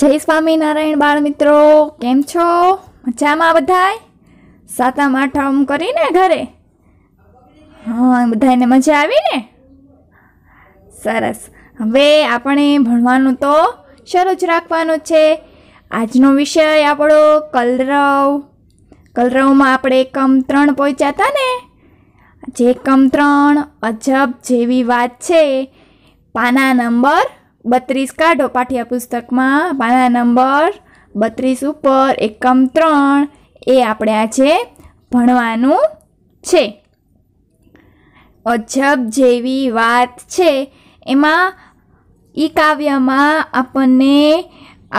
જય સ્વામિનારાયણ બાળ મિત્રો કેમ છો મજામાં બધાય સાતમ આઠમ કરીને ઘરે હા બધાને મજા આવી ને સરસ હવે આપણે ભણવાનું તો શરૂ જ રાખવાનું છે આજનો વિષય આપણો કલરવ કલરવમાં આપણે એકમ ત્રણ પહોંચ્યા હતા ને જે કમ ત્રણ અજબ જેવી વાત છે પાના નંબર બત્રીસ કાઢો પાઠ્યપુસ્તકમાં પાના નંબર બત્રીસ ઉપર એકમ ત્રણ એ આપણે આજે ભણવાનું છે અજબ જેવી વાત છે એમાં ઈ કાવ્યમાં આપણને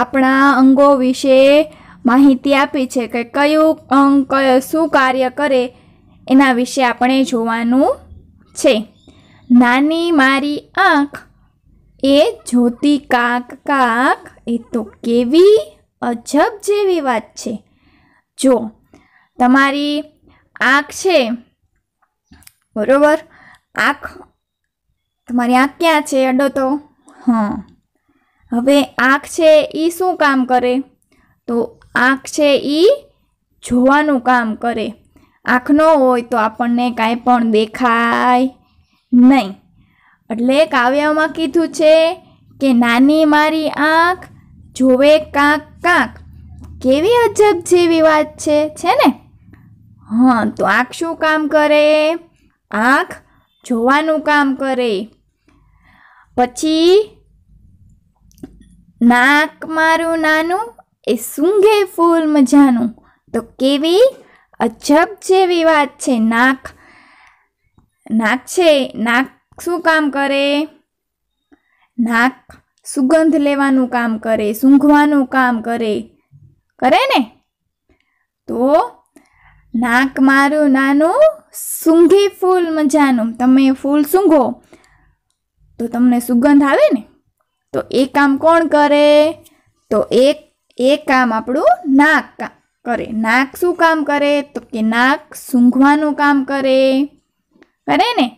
આપણા અંગો વિશે માહિતી આપી છે કે કયું અંગ કયો શું કાર્ય કરે એના વિશે આપણે જોવાનું છે નાની મારી આંખ એ જોતી કાક કાક એ તો કેવી અજબ જેવી વાત છે જો તમારી આંખ છે બરોબર આંખ તમારી આંખ ક્યાં છે અડો તો હં હવે આંખ છે એ શું કામ કરે તો આંખ છે એ જોવાનું કામ કરે આંખ ન હોય તો આપણને કાંઈ પણ દેખાય નહીં એટલે કાવ્યમાં કીધું છે કે નાની મારી આંખ જોવે કાંક કાંક કેવી અજબ જેવી વાત છે છે ને હં તો આંખ શું કામ કરે આંખ જોવાનું કામ કરે પછી નાક મારું નાનું એ સૂંઘે ફૂલ મજાનું તો કેવી અજબ જેવી વાત છે નાક નાક છે નાક શું કામ કરે નાક સુગંધ લેવાનું કામ કરે સૂંઘવાનું કામ કરે કરે ને તો નાક મારું નાનું સૂંઘે ફૂલ મજાનું તમે ફૂલ સૂંઘો તો તમને સુગંધ આવે ને તો એ કામ કોણ કરે તો એક એ કામ આપણું નાક કરે નાક શું કામ કરે તો કે નાક સૂંઘવાનું કામ કરે કરે ને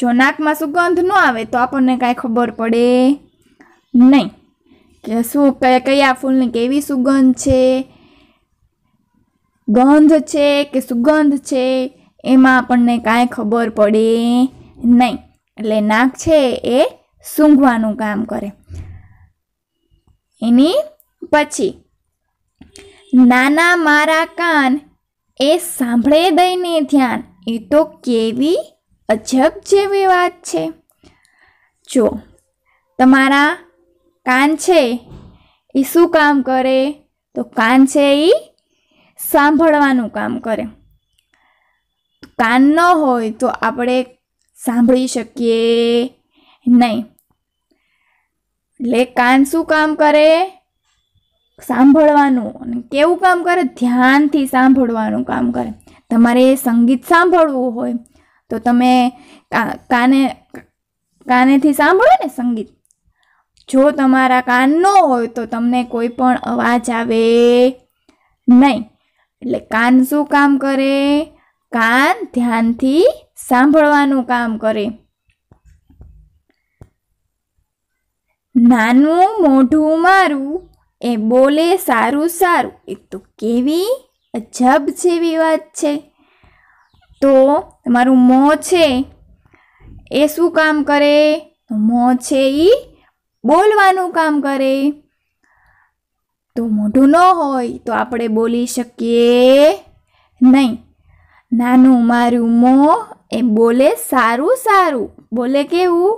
જો નાકમાં સુગંધ ન આવે તો આપણને કાંઈ ખબર પડે નહીં કે શું કયા કયા ફૂલની કેવી સુગંધ છે ગંધ છે કે સુગંધ છે એમાં આપણને કાંઈ ખબર પડે નહીં એટલે નાક છે એ સૂંઘવાનું કામ કરે એની પછી નાના મારા કાન એ સાંભળે દઈને ધ્યાન એ તો કેવી અજબ જેવી વાત છે જો તમારા કાન છે એ શું કામ કરે તો કાન છે એ સાંભળવાનું કામ કરે કાન ન હોય તો આપણે સાંભળી શકીએ નહીં એટલે કાન શું કામ કરે સાંભળવાનું અને કેવું કામ કરે ધ્યાનથી સાંભળવાનું કામ કરે તમારે સંગીત સાંભળવું હોય તો તમે કાને કાનેથી સાંભળો ને સંગીત જો તમારા કાન ન હોય તો તમને કોઈ પણ અવાજ આવે નહીં એટલે કાન શું કામ કરે કાન ધ્યાનથી સાંભળવાનું કામ કરે નાનું મોઢું મારું એ બોલે સારું સારું એ તો કેવી અજબ જેવી વાત છે તો તમારું મોં છે એ શું કામ કરે તો મોં છે એ બોલવાનું કામ કરે તો મોઢું ન હોય તો આપણે બોલી શકીએ નહીં નાનું મારું મોં એ બોલે સારું સારું બોલે કેવું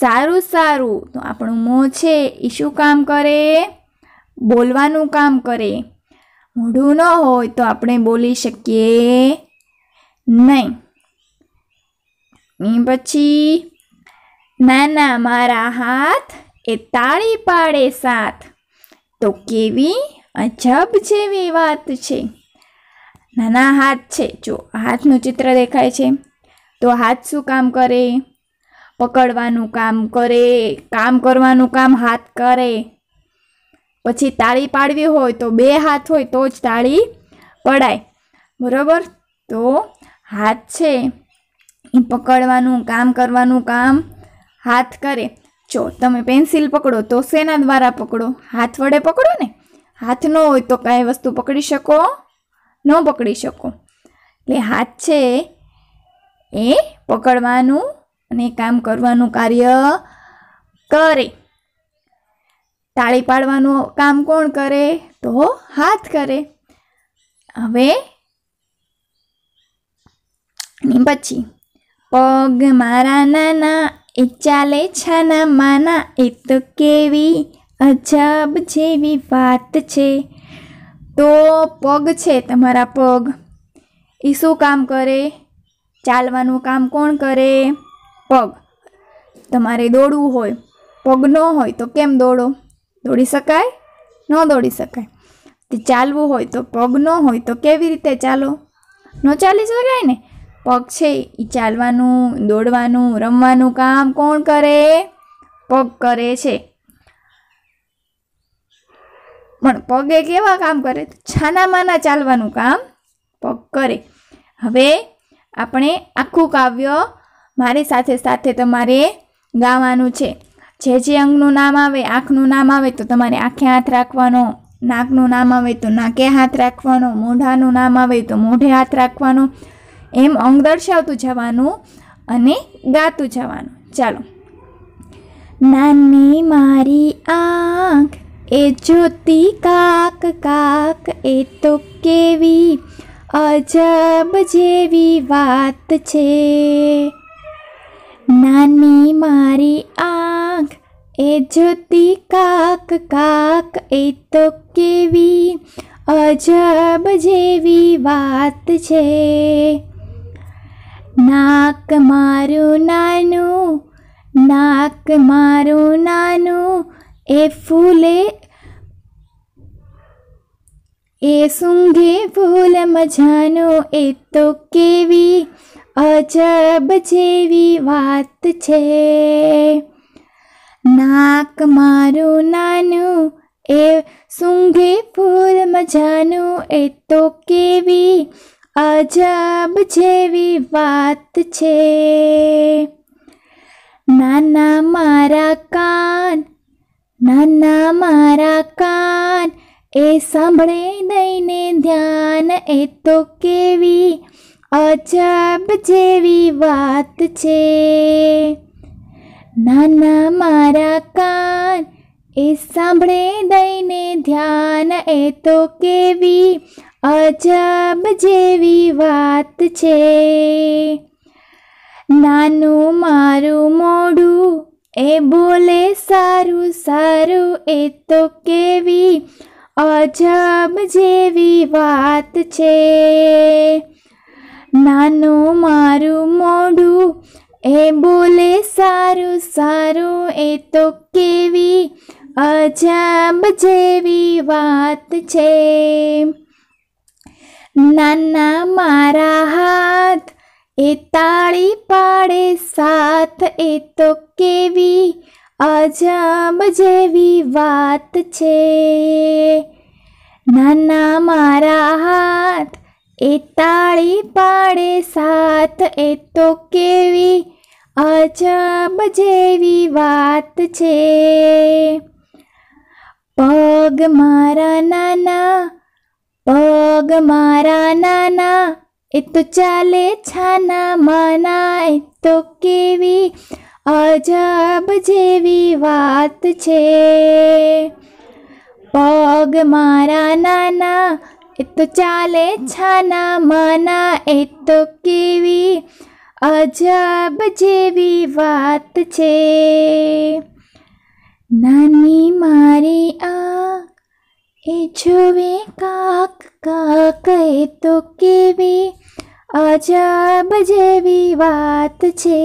સારું સારું તો આપણું મોં છે એ શું કામ કરે બોલવાનું કામ કરે મોઢું ન હોય તો આપણે બોલી શકીએ નહીં પછી નાના મારા હાથ એ તાળી પાડે સાથ તો કેવી અજબ જેવી વાત છે નાના હાથ છે જો હાથનું ચિત્ર દેખાય છે તો હાથ શું કામ કરે પકડવાનું કામ કરે કામ કરવાનું કામ હાથ કરે પછી તાળી પાડવી હોય તો બે હાથ હોય તો જ તાળી પડાય બરાબર તો હાથ છે એ પકડવાનું કામ કરવાનું કામ હાથ કરે જો તમે પેન્સિલ પકડો તો શેના દ્વારા પકડો હાથ વડે પકડો ને હાથ ન હોય તો કાંઈ વસ્તુ પકડી શકો ન પકડી શકો એટલે હાથ છે એ પકડવાનું અને કામ કરવાનું કાર્ય કરે તાળી પાડવાનું કામ કોણ કરે તો હાથ કરે હવે અને પછી પગ મારા નાના એ ચાલે છાના માના એ તો કેવી અજબ જેવી વાત છે તો પગ છે તમારા પગ એ શું કામ કરે ચાલવાનું કામ કોણ કરે પગ તમારે દોડવું હોય પગ ન હોય તો કેમ દોડો દોડી શકાય ન દોડી શકાય તે ચાલવું હોય તો પગ ન હોય તો કેવી રીતે ચાલો ન ચાલી શકાય ને પગ છે એ ચાલવાનું દોડવાનું રમવાનું કામ કોણ કરે પગ કરે છે પણ પગ એ કેવા કામ કરે છાનામાના ચાલવાનું કામ પગ કરે હવે આપણે આખું કાવ્ય મારી સાથે સાથે તમારે ગાવાનું છે જે જે અંગનું નામ આવે આંખનું નામ આવે તો તમારે આંખે હાથ રાખવાનો નાકનું નામ આવે તો નાકે હાથ રાખવાનો મોઢાનું નામ આવે તો મોઢે હાથ રાખવાનો એમ અંગ દર્શાવતું જવાનું અને ગાતું જવાનું ચાલો નાની મારી આંખ એ જોતી કાક કાક એ તો કેવી અજબ જેવી વાત છે નાની મારી આંખ એ જોતી કાક કાક એ તો કેવી અજબ જેવી વાત છે નાક મારું નાનું નાક મારું નાનું એ ફૂલે એ સૂંઘે ફૂલ મજાનું એ તો કેવી અજબ જેવી વાત છે નાક મારું નાનું એ સૂંઘે ફૂલ મજાનું એ તો કેવી અજબ જેવી વાત છે નાના મારા કાન નાના મારા કાન એ સાંભળે દઈને ધ્યાન એ તો કેવી અજબ જેવી વાત છે નાના મારા કાન એ સાંભળે દઈને ધ્યાન એ તો કેવી અજબ જેવી વાત છે નાનું મારું મોડું એ બોલે સારું સારું એ તો કેવી અજબ જેવી વાત છે નાનું મારું મોડું એ બોલે સારું સારું એ તો કેવી અજબ જેવી વાત છે નાના મારા હાથ એ તાળી પાડે સાથ એ તો કેવી અજબ જેવી વાત છે નાના મારા હાથ એ તાળી પાડે સાથ એ તો કેવી અજબ જેવી વાત છે પગ મારા નાના પગ મારા નાના એ તો ચાલે છાના માના એ તો કેવી અજબ જેવી વાત છે પગ મારા નાના એ તો ચાલે છાના માના એ તો કેવી અજબ જેવી વાત છે નાની મારી આ એ જુએ કાક કાક એ તો કેવી અજાબ જેવી વાત છે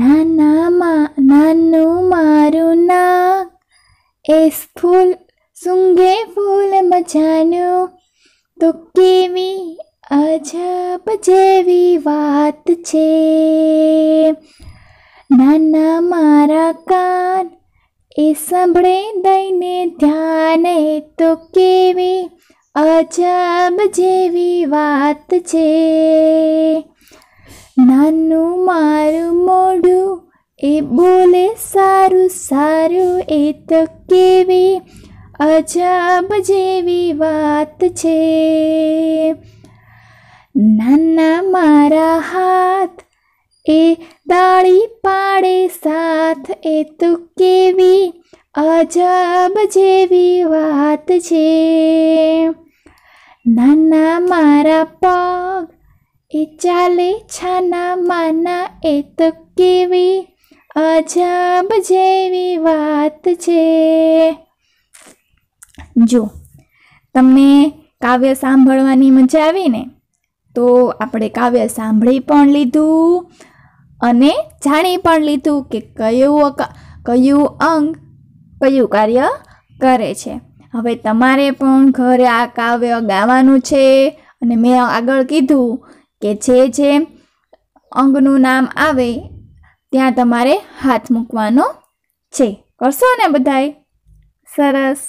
નાનામાં નાનું મારું ના એ ફૂલ સૂંઘે ફૂલ મજાનું તો કેવી અજાબ જેવી વાત છે નાના મારા કા એ સાંભળે દઈને ધ્યાન તો કેવી અજાબ જેવી વાત છે નાનું મારું મોઢું એ બોલે સારું સારું એ તો કેવી અજાબ જેવી વાત છે નાના મારા હાથ એ દાળી પાડે સાથ એ તો કેવી અજબ જેવી વાત છે નાના મારા પગ એ ચાલે છાના માના એ તો કેવી અજબ જેવી વાત છે જો તમને કાવ્ય સાંભળવાની મજા આવી ને તો આપણે કાવ્ય સાંભળી પણ લીધું અને જાણી પણ લીધું કે કયું કયું અંગ કયું કાર્ય કરે છે હવે તમારે પણ ઘરે આ કાવ્ય ગાવાનું છે અને મેં આગળ કીધું કે જે જે અંગનું નામ આવે ત્યાં તમારે હાથ મૂકવાનો છે કરશો ને બધાએ સરસ